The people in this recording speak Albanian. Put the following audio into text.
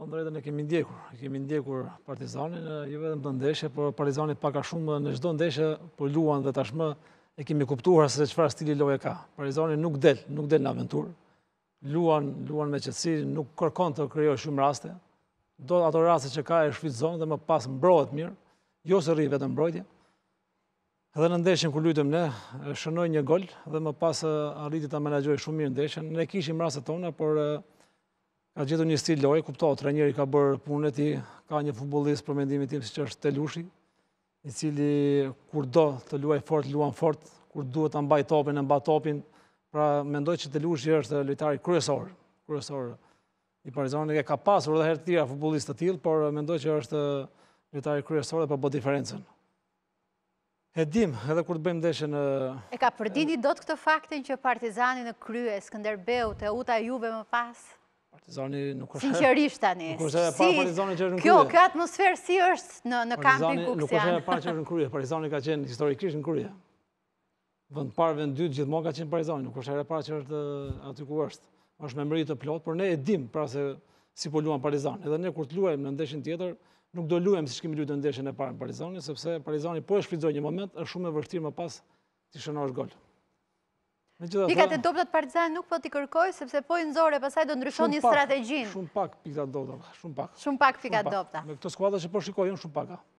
Po në e kemi ndjekur, e kemi ndjekur partizanin, ju jo vedem të ndeshe, por partizanit paka shumë në gjdo ndeshe, por luan dhe tashmë, e kemi kuptuar se qëfar stili loje ka. Partizanit nuk del, nuk del në aventur, luan, luan me qëtësi, nuk kërkon të krejoj shumë raste, do të ato raste që ka e shfitë dhe më pas mbrojt mirë, jo se rri vetë mbrojtje, edhe në ndeshin ku lutëm ne, shënoj një gol, dhe më pas arriti të menagjoj shumë mirë ndeshen, ne kishim raste tona, por ka gjithu një stil loj, kupto, trenjeri ka bërë punën e ka një futbolist për mendimit tim si që është Telushi, i cili kur do të luaj fort, luan fort, kur duhet të mbaj topin, në mba topin, pra mendoj që Telushi është lojtari kryesor, kryesor i Parizonit, e ka pasur dhe herë tira futbolist të tilë, por mendoj që është lojtari kryesor dhe për po bëtë diferencen. E dim, edhe kur të bëjmë deshe në... E ka përdini do të këtë faktin që Partizani në krye, Skanderbeu, Teuta, Juve më pasë? Partizani nuk është... Sinqerisht tani, si, kjo atmosferë si është në kampin kukës janë? Partizani nuk është e parë që është në kryje, partizani ka qenë historikisht në kryje. Vënd parë, vënd dytë, gjithmonë ka qenë partizani, nuk është e parë që është aty ku është. është me mëri të plotë, por ne e dim pra se si po luan partizani. Edhe ne kur të luajmë në ndeshin tjetër, nuk do luajmë si në e parë sepse partizani po e një moment, është shumë e më pas Pikat e dopta të partizani nuk po t'i kërkoj, sepse po i nëzore, pasaj do ndryshon një strategjin. Shumë pak pikat dopta, shumë pak. Shumë pak pikat dopta. Me këto skuadrë që po shikoj, jënë shumë paka.